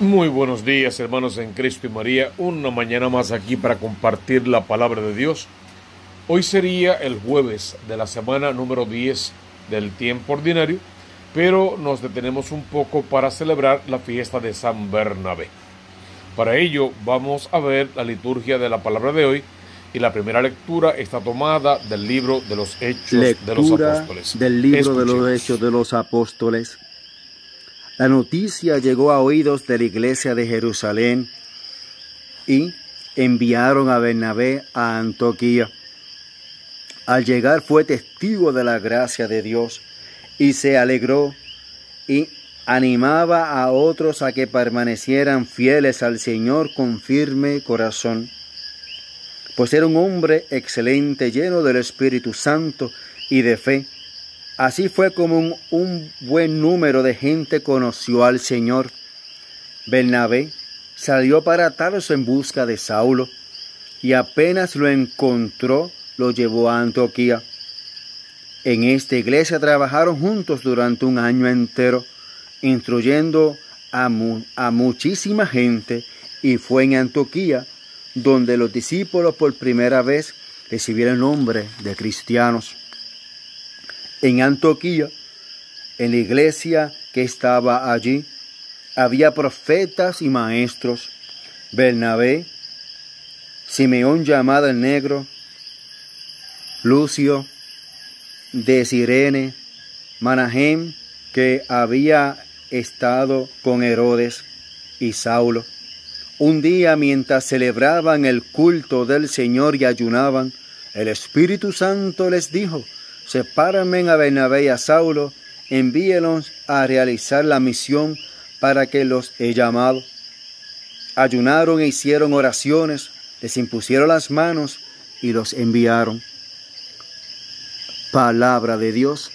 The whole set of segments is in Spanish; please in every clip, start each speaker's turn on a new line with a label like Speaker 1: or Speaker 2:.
Speaker 1: Muy buenos días hermanos en Cristo y María, una mañana más aquí para compartir la palabra de Dios. Hoy sería el jueves de la semana número 10 del tiempo ordinario, pero nos detenemos un poco para celebrar la fiesta de San Bernabé. Para ello vamos a ver la liturgia de la palabra de hoy y la primera lectura está tomada del libro de los Hechos de los Apóstoles. Del libro de los
Speaker 2: Hechos de los Apóstoles. La noticia llegó a oídos de la iglesia de Jerusalén y enviaron a Bernabé a Antoquía. Al llegar fue testigo de la gracia de Dios y se alegró y animaba a otros a que permanecieran fieles al Señor con firme corazón. Pues era un hombre excelente, lleno del Espíritu Santo y de fe, Así fue como un, buen número de gente conoció al Señor. Bernabé salió para Tarso en busca de Saulo y apenas lo encontró lo llevó a Antioquía. En esta iglesia trabajaron juntos durante un año entero, instruyendo a, a muchísima gente y fue en Antioquía donde los discípulos por primera vez recibieron el nombre de cristianos. En Antioquía, en la iglesia que estaba allí, había profetas y maestros, Bernabé, Simeón llamado el negro, Lucio, de Sirene, Manahem, que había estado con Herodes y Saulo. Un día mientras celebraban el culto del Señor y ayunaban, el Espíritu Santo les dijo, Sepárenme a Bernabé y a Saulo, envíelos a realizar la misión para que los he llamado. Ayunaron e hicieron oraciones, les impusieron las manos y los enviaron. Palabra de Dios.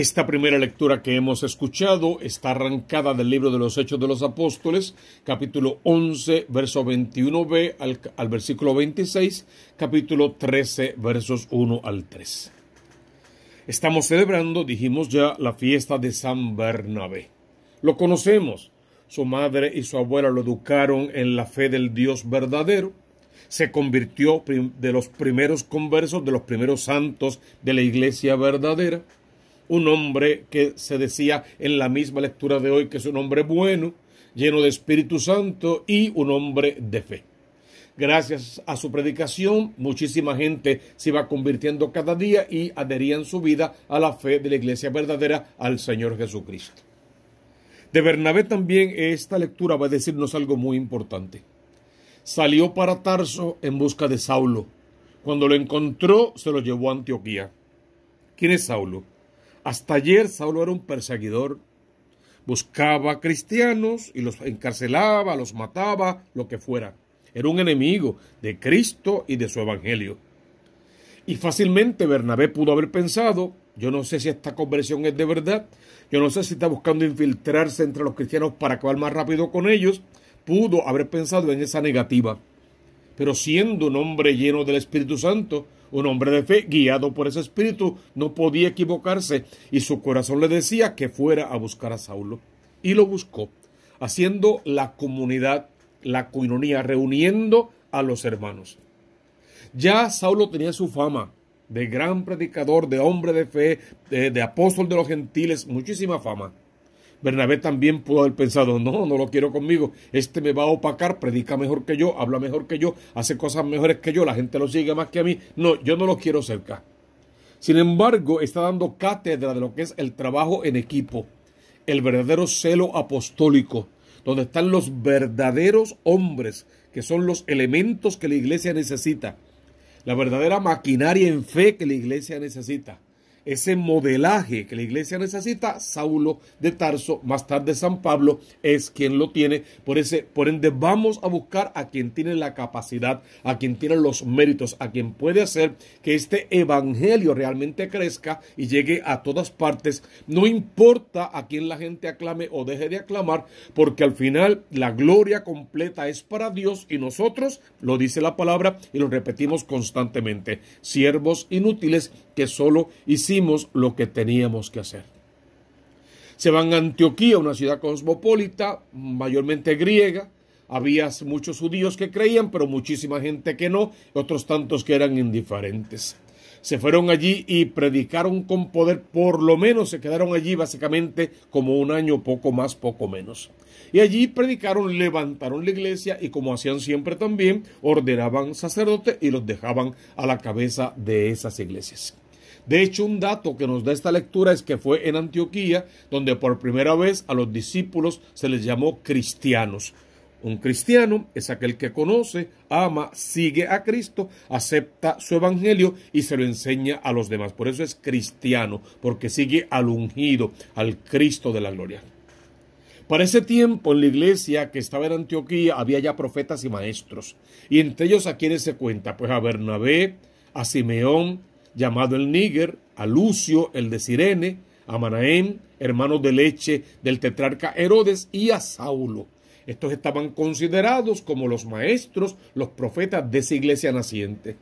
Speaker 1: Esta primera lectura que hemos escuchado está arrancada del libro de los Hechos de los Apóstoles, capítulo 11, verso 21b al, al, versículo 26, capítulo 13, versos 1 al 3. Estamos celebrando, dijimos ya, la fiesta de San Bernabé. Lo conocemos. Su madre y su abuela lo educaron en la fe del Dios verdadero. Se convirtió de los primeros conversos, de los primeros santos de la iglesia verdadera un hombre que se decía en la misma lectura de hoy que es un hombre bueno, lleno de Espíritu Santo y un hombre de fe. Gracias a su predicación, muchísima gente se iba convirtiendo cada día y adherían su vida a la fe de la iglesia verdadera al Señor Jesucristo. De Bernabé también esta lectura va a decirnos algo muy importante. Salió para Tarso en busca de Saulo. Cuando lo encontró, se lo llevó a Antioquía. ¿Quién es Saulo? Hasta ayer Saulo era un perseguidor. Buscaba cristianos y los encarcelaba, los mataba, lo que fuera. Era un enemigo de Cristo y de su evangelio. Y fácilmente Bernabé pudo haber pensado, yo no sé si esta conversión es de verdad, yo no sé si está buscando infiltrarse entre los cristianos para acabar más rápido con ellos, pudo haber pensado en esa negativa. Pero siendo un hombre lleno del Espíritu Santo, un hombre de fe, guiado por ese espíritu, no podía equivocarse y su corazón le decía que fuera a buscar a Saulo. Y lo buscó, haciendo la comunidad, la coinonía, reuniendo a los hermanos. Ya Saulo tenía su fama de gran predicador, de hombre de fe, de apóstol de los gentiles, muchísima fama. Bernabé también pudo haber pensado, no, no lo quiero conmigo, este me va a opacar, predica mejor que yo, habla mejor que yo, hace cosas mejores que yo, la gente lo sigue más que a mí, no, yo no lo quiero cerca. Sin embargo, está dando cátedra de lo que es el trabajo en equipo, el verdadero celo apostólico, donde están los verdaderos hombres, que son los elementos que la iglesia necesita, la verdadera maquinaria en fe que la iglesia necesita ese modelaje que la iglesia necesita, Saulo de Tarso, más tarde San Pablo, es quien lo tiene. Por, ese, por ende, vamos a buscar a quien tiene la capacidad, a quien tiene los méritos, a quien puede hacer que este evangelio realmente crezca y llegue a todas partes. No importa a quien la gente aclame o deje de aclamar, porque al final la gloria completa es para Dios y nosotros, lo dice la palabra y lo repetimos constantemente, siervos inútiles solo hicimos lo que teníamos que hacer. Se van a Antioquía, una ciudad cosmopolita, mayormente griega. Había muchos judíos que creían, pero muchísima gente que no, otros tantos que eran indiferentes. Se fueron allí y predicaron con poder, por lo menos se quedaron allí básicamente como un año, poco más, poco menos. Y allí predicaron, levantaron la iglesia y como hacían siempre también, ordenaban sacerdotes y los dejaban a la cabeza de esas iglesias. De hecho, un dato que nos da esta lectura es que fue en Antioquía donde por primera vez a los discípulos se les llamó cristianos. Un cristiano es aquel que conoce, ama, sigue a Cristo, acepta su evangelio y se lo enseña a los demás. Por eso es cristiano, porque sigue al ungido, al Cristo de la gloria. Para ese tiempo en la iglesia que estaba en Antioquía había ya profetas y maestros, y entre ellos a quienes se cuenta, pues a Bernabé, a Simeón, llamado el Níger, a Lucio, el de Sirene, a Manaén, hermano de leche del tetrarca Herodes, y a Saulo. Estos estaban considerados como los maestros, los profetas de esa iglesia naciente.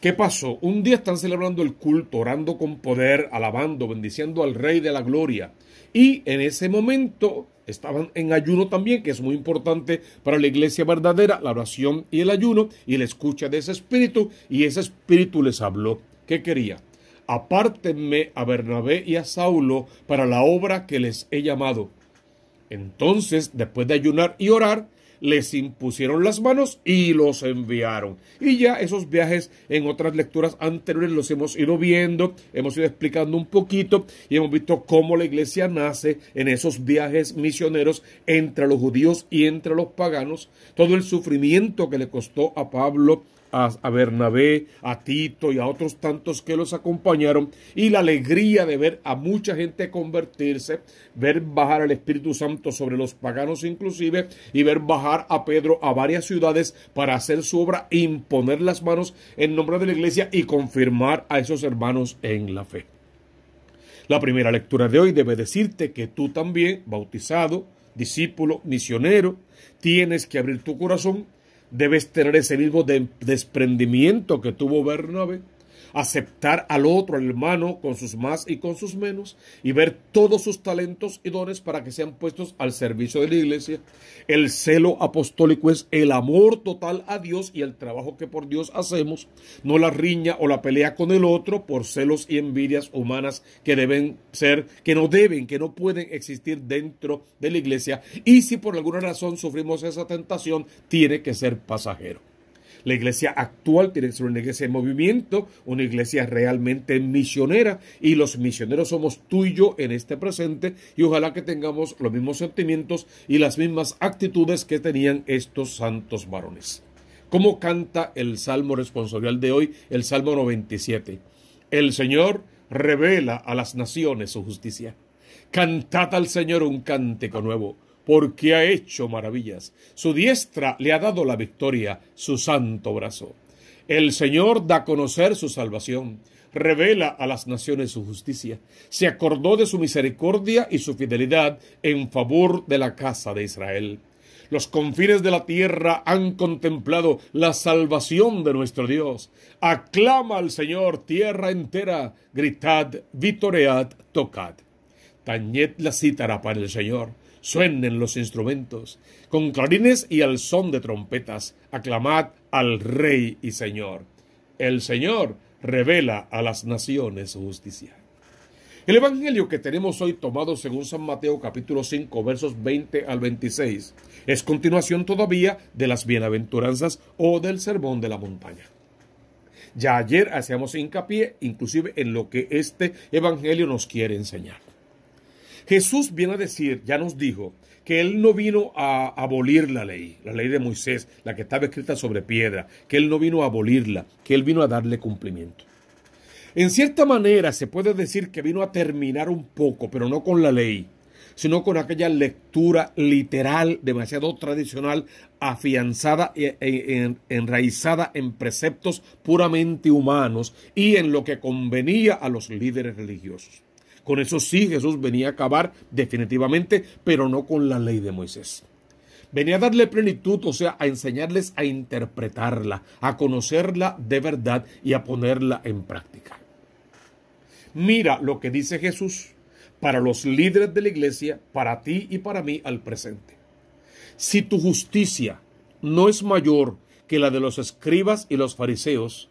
Speaker 1: ¿Qué pasó? Un día están celebrando el culto, orando con poder, alabando, bendiciendo al Rey de la Gloria. Y en ese momento estaban en ayuno también, que es muy importante para la iglesia verdadera, la oración y el ayuno, y la escucha de ese espíritu, y ese espíritu les habló. ¿Qué quería? Apártenme a Bernabé y a Saulo para la obra que les he llamado. Entonces, después de ayunar y orar, les impusieron las manos y los enviaron. Y ya esos viajes en otras lecturas anteriores los hemos ido viendo, hemos ido explicando un poquito y hemos visto cómo la iglesia nace en esos viajes misioneros entre los judíos y entre los paganos, todo el sufrimiento que le costó a Pablo a, Bernabé, a Tito y a otros tantos que los acompañaron, y la alegría de ver a mucha gente convertirse, ver bajar al Espíritu Santo sobre los paganos inclusive, y ver bajar a Pedro a varias ciudades para hacer su obra, imponer las manos en nombre de la iglesia y confirmar a esos hermanos en la fe. La primera lectura de hoy debe decirte que tú también, bautizado, discípulo, misionero, tienes que abrir tu corazón debes tener ese mismo desprendimiento que tuvo Bernabe aceptar al otro, al hermano, con sus más y con sus menos, y ver todos sus talentos y dones para que sean puestos al servicio de la iglesia. El celo apostólico es el amor total a Dios y el trabajo que por Dios hacemos, no la riña o la pelea con el otro por celos y envidias humanas que deben ser, que no deben, que no pueden existir dentro de la iglesia. Y si por alguna razón sufrimos esa tentación, tiene que ser pasajero. La iglesia actual tiene que ser una iglesia en movimiento, una iglesia realmente misionera y los misioneros somos tú y yo en este presente y ojalá que tengamos los mismos sentimientos y las mismas actitudes que tenían estos santos varones. ¿Cómo canta el Salmo responsorial de hoy, el Salmo 97? El Señor revela a las naciones su justicia. Cantad al Señor un cántico nuevo porque ha hecho maravillas. Su diestra le ha dado la victoria, su santo brazo. El Señor da a conocer su salvación, revela a las naciones su justicia, se acordó de su misericordia y su fidelidad en favor de la casa de Israel. Los confines de la tierra han contemplado la salvación de nuestro Dios. Aclama al Señor tierra entera, gritad, vitoread, tocad. Tañed la cítara para el Señor suenen los instrumentos, con clarines y al son de trompetas, aclamad al Rey y Señor. El Señor revela a las naciones su justicia. El Evangelio que tenemos hoy tomado según San Mateo capítulo 5 versos 20 al 26 es continuación todavía de las bienaventuranzas o del sermón de la montaña. Ya ayer hacíamos hincapié inclusive en lo que este Evangelio nos quiere enseñar. Jesús viene a decir, ya nos dijo, que Él no vino a abolir la ley, la ley de Moisés, la que estaba escrita sobre piedra, que Él no vino a abolirla, que Él vino a darle cumplimiento. En cierta manera se puede decir que vino a terminar un poco, pero no con la ley, sino con aquella lectura literal, demasiado tradicional, afianzada, y e, e, enraizada en preceptos puramente humanos y en lo que convenía a los líderes religiosos. Con eso sí Jesús venía a acabar definitivamente, pero no con la ley de Moisés. Venía a darle plenitud, o sea, a enseñarles a interpretarla, a conocerla de verdad y a ponerla en práctica. Mira lo que dice Jesús para los líderes de la iglesia, para ti y para mí al presente. Si tu justicia no es mayor que la de los escribas y los fariseos,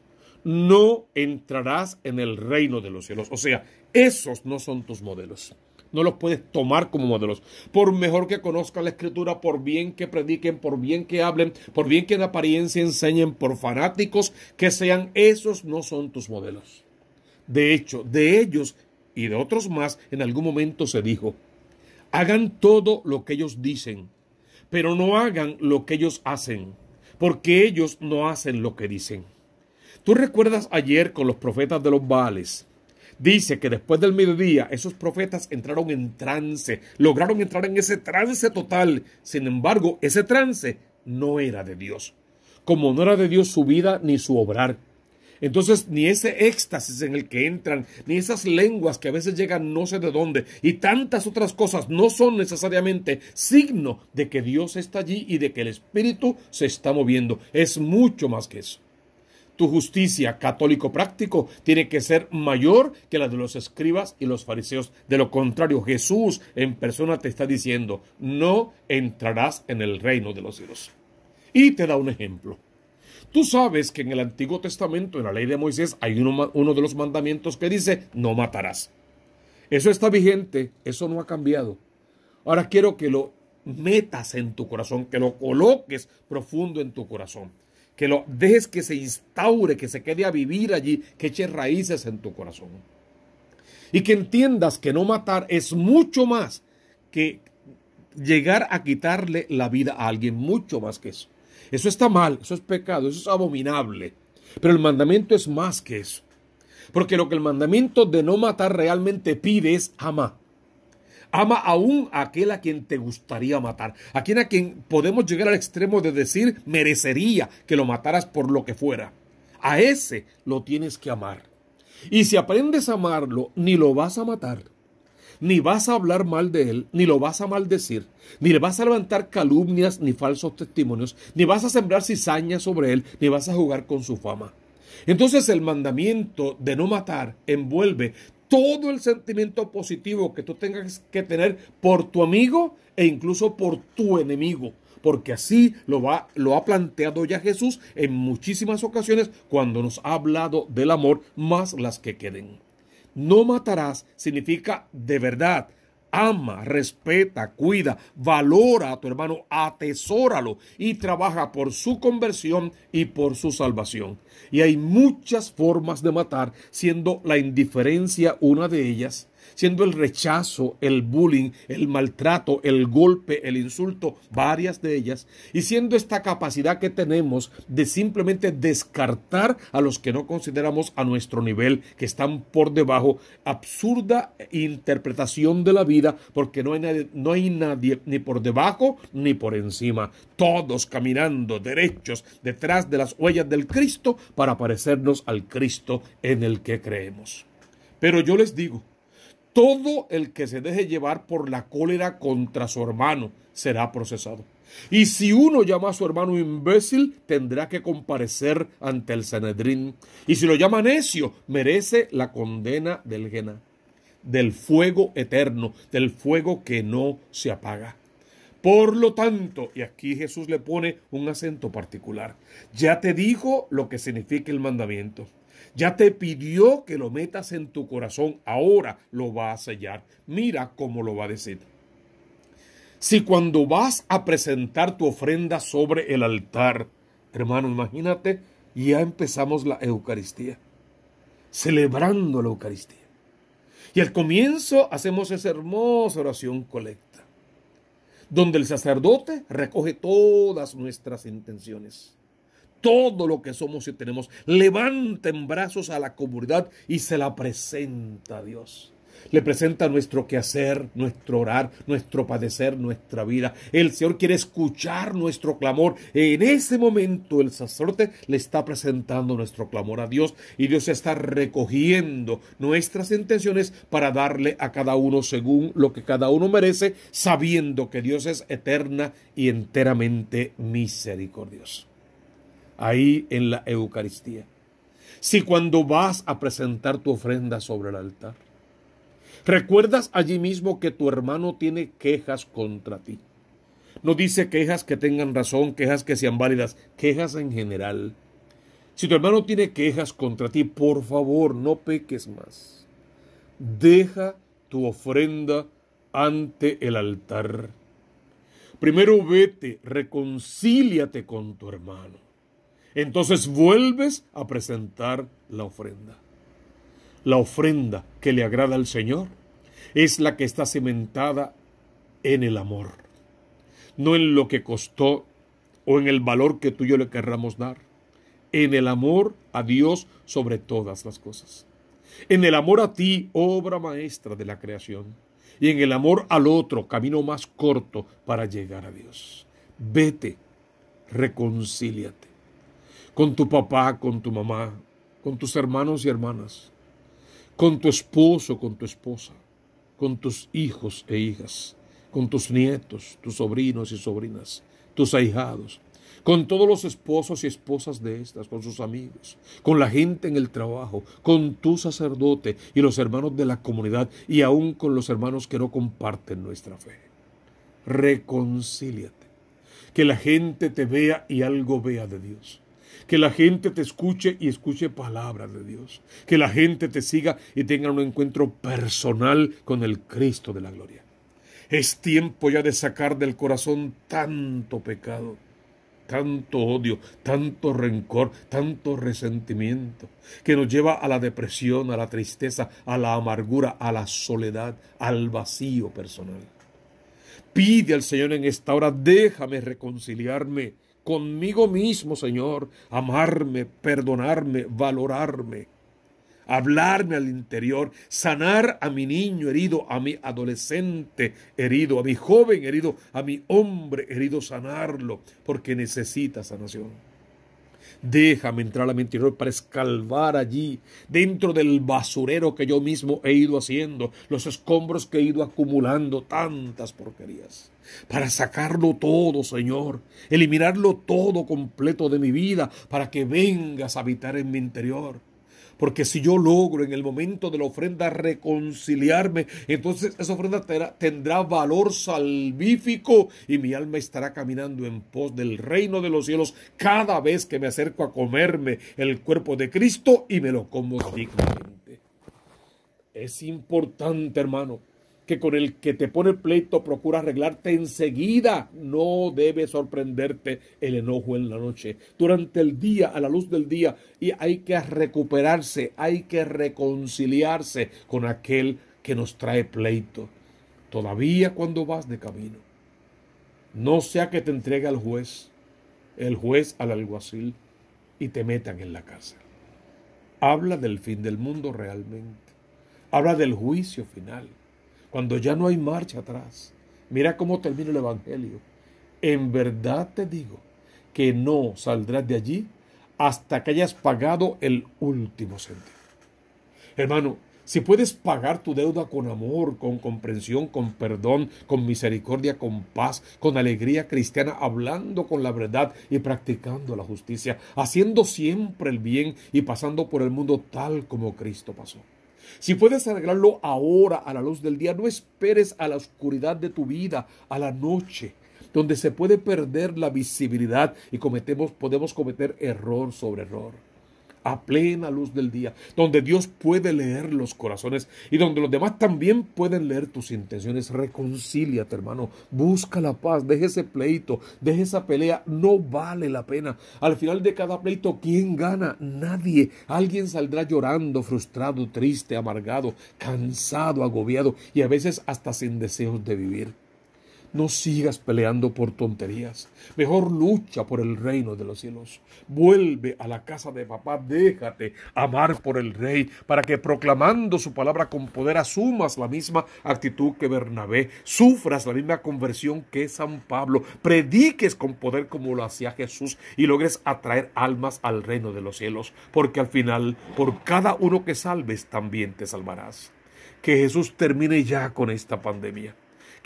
Speaker 1: no entrarás en el reino de los cielos. O sea, esos no son tus modelos. No los puedes tomar como modelos. Por mejor que conozcan la escritura, por bien que prediquen, por bien que hablen, por bien que en apariencia enseñen, por fanáticos que sean, esos no son tus modelos. De hecho, de ellos y de otros más, en algún momento se dijo, hagan todo lo que ellos dicen, pero no hagan lo que ellos hacen, porque ellos no hacen lo que dicen. Tú recuerdas ayer con los profetas de los Baales. Dice que después del mediodía esos profetas entraron en trance, lograron entrar en ese trance total. Sin embargo, ese trance no era de Dios. Como no era de Dios su vida ni su obrar. Entonces, ni ese éxtasis en el que entran, ni esas lenguas que a veces llegan no sé de dónde, y tantas otras cosas no son necesariamente signo de que Dios está allí y de que el Espíritu se está moviendo. Es mucho más que eso. Tu justicia, católico práctico, tiene que ser mayor que la de los escribas y los fariseos. De lo contrario, Jesús en persona te está diciendo, no entrarás en el reino de los cielos. Y te da un ejemplo. Tú sabes que en el Antiguo Testamento, en la ley de Moisés, hay uno, uno de los mandamientos que dice, no matarás. Eso está vigente, eso no ha cambiado. Ahora quiero que lo metas en tu corazón, que lo coloques profundo en tu corazón que lo dejes que se instaure, que se quede a vivir allí, que eche raíces en tu corazón. Y que entiendas que no matar es mucho más que llegar a quitarle la vida a alguien, mucho más que eso. Eso está mal, eso es pecado, eso es abominable. Pero el mandamiento es más que eso. Porque lo que el mandamiento de no matar realmente pide es amar. Ama aún a aquel a quien te gustaría matar, a quien a quien podemos llegar al extremo de decir merecería que lo mataras por lo que fuera. A ese lo tienes que amar. Y si aprendes a amarlo, ni lo vas a matar, ni vas a hablar mal de él, ni lo vas a maldecir, ni le vas a levantar calumnias ni falsos testimonios, ni vas a sembrar cizañas sobre él, ni vas a jugar con su fama. Entonces el mandamiento de no matar envuelve todo el sentimiento positivo que tú tengas que tener por tu amigo e incluso por tu enemigo. Porque así lo, va, lo ha planteado ya Jesús en muchísimas ocasiones cuando nos ha hablado del amor, más las que queden. No matarás significa de verdad ama, respeta, cuida, valora a tu hermano, atesóralo y trabaja por su conversión y por su salvación. Y hay muchas formas de matar, siendo la indiferencia una de ellas siendo el rechazo, el bullying, el maltrato, el golpe, el insulto, varias de ellas, y siendo esta capacidad que tenemos de simplemente descartar a los que no consideramos a nuestro nivel, que están por debajo, absurda interpretación de la vida, porque no hay nadie, no hay nadie ni por debajo ni por encima, todos caminando derechos detrás de las huellas del Cristo para parecernos al Cristo en el que creemos. Pero yo les digo, todo el que se deje llevar por la cólera contra su hermano será procesado. Y si uno llama a su hermano imbécil, tendrá que comparecer ante el Sanedrín. Y si lo llama necio, merece la condena del Gena, del fuego eterno, del fuego que no se apaga. Por lo tanto, y aquí Jesús le pone un acento particular, ya te dijo lo que significa el mandamiento. Ya te pidió que lo metas en tu corazón, ahora lo va a sellar. Mira cómo lo va a decir. Si cuando vas a presentar tu ofrenda sobre el altar, hermano, imagínate, ya empezamos la Eucaristía, celebrando la Eucaristía. Y al comienzo hacemos esa hermosa oración colecta, donde el sacerdote recoge todas nuestras intenciones todo lo que somos y tenemos. Levanten brazos a la comunidad y se la presenta a Dios. Le presenta nuestro quehacer, nuestro orar, nuestro padecer, nuestra vida. El Señor quiere escuchar nuestro clamor. En ese momento el sacerdote le está presentando nuestro clamor a Dios y Dios está recogiendo nuestras intenciones para darle a cada uno según lo que cada uno merece, sabiendo que Dios es eterna y enteramente misericordioso ahí en la Eucaristía. Si cuando vas a presentar tu ofrenda sobre el altar, recuerdas allí mismo que tu hermano tiene quejas contra ti. No dice quejas que tengan razón, quejas que sean válidas, quejas en general. Si tu hermano tiene quejas contra ti, por favor, no peques más. Deja tu ofrenda ante el altar. Primero vete, reconcíliate con tu hermano. Entonces vuelves a presentar la ofrenda. La ofrenda que le agrada al Señor es la que está cementada en el amor, no en lo que costó o en el valor que tú y yo le querramos dar, en el amor a Dios sobre todas las cosas, en el amor a ti, obra maestra de la creación, y en el amor al otro, camino más corto para llegar a Dios. Vete, reconcíliate con tu papá, con tu mamá, con tus hermanos y hermanas, con tu esposo, con tu esposa, con tus hijos e hijas, con tus nietos, tus sobrinos y sobrinas, tus ahijados, con todos los esposos y esposas de estas, con sus amigos, con la gente en el trabajo, con tu sacerdote y los hermanos de la comunidad y aún con los hermanos que no comparten nuestra fe. Reconcíliate, que la gente te vea y algo vea de Dios. Que la gente te escuche y escuche palabras de Dios. Que la gente te siga y tenga un encuentro personal con el Cristo de la gloria. Es tiempo ya de sacar del corazón tanto pecado, tanto odio, tanto rencor, tanto resentimiento, que nos lleva a la depresión, a la tristeza, a la amargura, a la soledad, al vacío personal. Pide al Señor en esta hora, déjame reconciliarme conmigo mismo, Señor, amarme, perdonarme, valorarme, hablarme al interior, sanar a mi niño herido, a mi adolescente herido, a mi joven herido, a mi hombre herido, sanarlo, porque necesita sanación. Déjame entrar a mi interior para escalvar allí, dentro del basurero que yo mismo he ido haciendo, los escombros que he ido acumulando, tantas porquerías. Para sacarlo todo, Señor, eliminarlo todo completo de mi vida, para que vengas a habitar en mi interior porque si yo logro en el momento de la ofrenda reconciliarme, entonces esa ofrenda tendrá valor salvífico y mi alma estará caminando en pos del reino de los cielos cada vez que me acerco a comerme el cuerpo de Cristo y me lo como dignamente. Es importante, hermano, que con el que te pone pleito procura arreglarte enseguida. No debe sorprenderte el enojo en la noche. Durante el día, a la luz del día, y hay que recuperarse, hay que reconciliarse con aquel que nos trae pleito. Todavía cuando vas de camino. No sea que te entregue al juez, el juez al alguacil y te metan en la cárcel. Habla del fin del mundo realmente. Habla del juicio final cuando ya no hay marcha atrás. Mira cómo termina el Evangelio. En verdad te digo que no saldrás de allí hasta que hayas pagado el último centavo. Hermano, si puedes pagar tu deuda con amor, con comprensión, con perdón, con misericordia, con paz, con alegría cristiana, hablando con la verdad y practicando la justicia, haciendo siempre el bien y pasando por el mundo tal como Cristo pasó. Si puedes arreglarlo ahora a la luz del día, no esperes a la oscuridad de tu vida, a la noche, donde se puede perder la visibilidad y cometemos, podemos cometer error sobre error a plena luz del día, donde Dios puede leer los corazones y donde los demás también pueden leer tus intenciones. Reconcíliate, hermano, busca la paz, deje ese pleito, deje esa pelea, no vale la pena. Al final de cada pleito, ¿quién gana? Nadie. Alguien saldrá llorando, frustrado, triste, amargado, cansado, agobiado y a veces hasta sin deseos de vivir. No sigas peleando por tonterías. Mejor lucha por el reino de los cielos. Vuelve a la casa de papá. Déjate amar por el rey para que proclamando su palabra con poder asumas la misma actitud que Bernabé. Sufras la misma conversión que San Pablo. Prediques con poder como lo hacía Jesús y logres atraer almas al reino de los cielos. Porque al final, por cada uno que salves, también te salvarás. Que Jesús termine ya con esta pandemia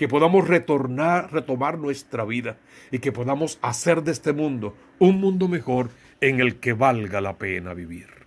Speaker 1: que podamos retornar, retomar nuestra vida y que podamos hacer de este mundo un mundo mejor en el que valga la pena vivir.